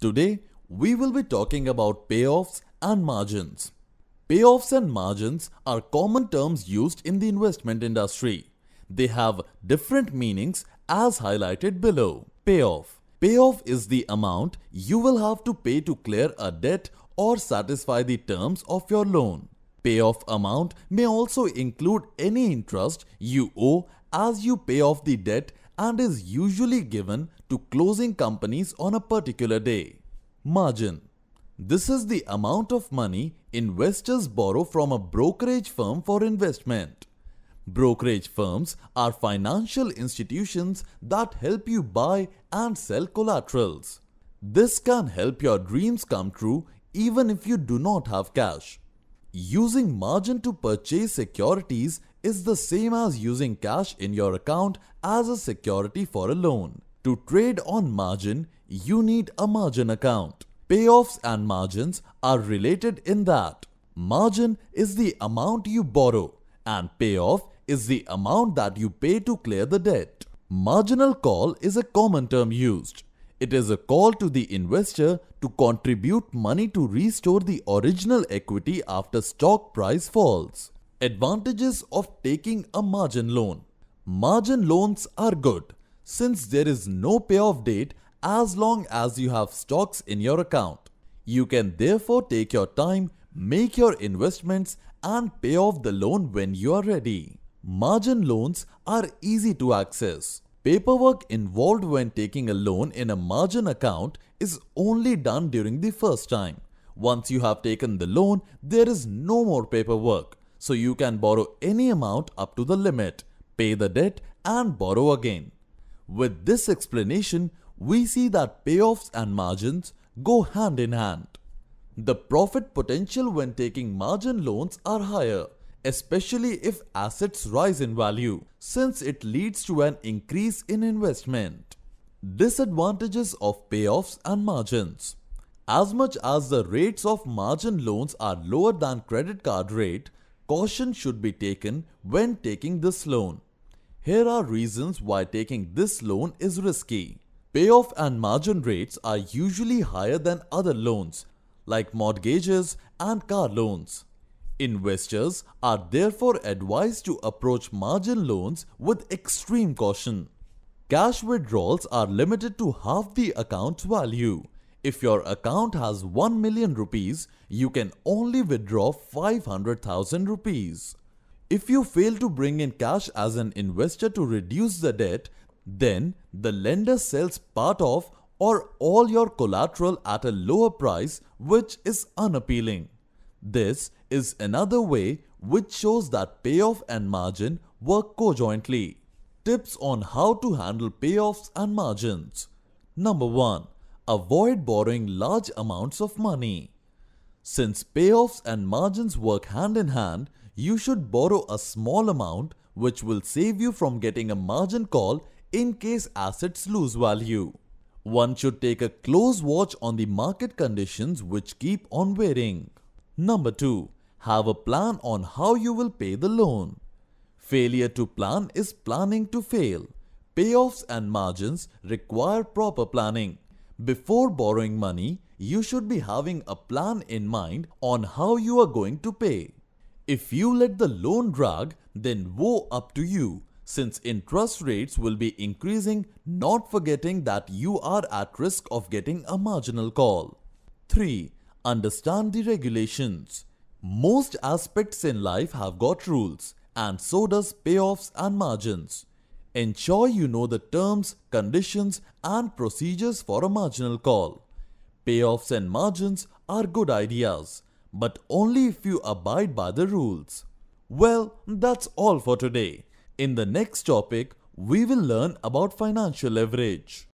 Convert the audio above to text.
Today, we will be talking about payoffs and margins. Payoffs and margins are common terms used in the investment industry. They have different meanings as highlighted below. Payoff. Payoff is the amount you will have to pay to clear a debt or satisfy the terms of your loan. Payoff amount may also include any interest you owe as you pay off the debt and is usually given to closing companies on a particular day. Margin This is the amount of money investors borrow from a brokerage firm for investment. Brokerage firms are financial institutions that help you buy and sell collaterals. This can help your dreams come true even if you do not have cash. Using margin to purchase securities is the same as using cash in your account as a security for a loan. To trade on margin, you need a margin account. Payoffs and margins are related in that. Margin is the amount you borrow and payoff is the amount that you pay to clear the debt. Marginal call is a common term used. It is a call to the investor to contribute money to restore the original equity after stock price falls. Advantages of taking a margin loan. Margin loans are good since there is no payoff date as long as you have stocks in your account. You can therefore take your time, make your investments and pay off the loan when you are ready. Margin loans are easy to access. Paperwork involved when taking a loan in a margin account is only done during the first time. Once you have taken the loan, there is no more paperwork. So you can borrow any amount up to the limit, pay the debt and borrow again. With this explanation, we see that payoffs and margins go hand in hand. The profit potential when taking margin loans are higher, especially if assets rise in value, since it leads to an increase in investment. Disadvantages of payoffs and margins As much as the rates of margin loans are lower than credit card rate, Caution should be taken when taking this loan. Here are reasons why taking this loan is risky. Payoff and margin rates are usually higher than other loans, like mortgages and car loans. Investors are therefore advised to approach margin loans with extreme caution. Cash withdrawals are limited to half the account's value if your account has 1 million rupees, you can only withdraw 500,000 rupees. If you fail to bring in cash as an investor to reduce the debt, then the lender sells part of or all your collateral at a lower price which is unappealing. This is another way which shows that payoff and margin work cojointly. Tips on how to handle payoffs and margins. Number 1 avoid borrowing large amounts of money. Since payoffs and margins work hand in hand, you should borrow a small amount which will save you from getting a margin call in case assets lose value. One should take a close watch on the market conditions which keep on varying. Number 2. Have a plan on how you will pay the loan. Failure to plan is planning to fail. Payoffs and margins require proper planning. Before borrowing money, you should be having a plan in mind on how you are going to pay. If you let the loan drag, then woe up to you since interest rates will be increasing, not forgetting that you are at risk of getting a marginal call. 3. Understand the regulations. Most aspects in life have got rules and so does payoffs and margins. Ensure you know the terms, conditions and procedures for a marginal call. Payoffs and margins are good ideas, but only if you abide by the rules. Well, that's all for today. In the next topic, we will learn about financial leverage.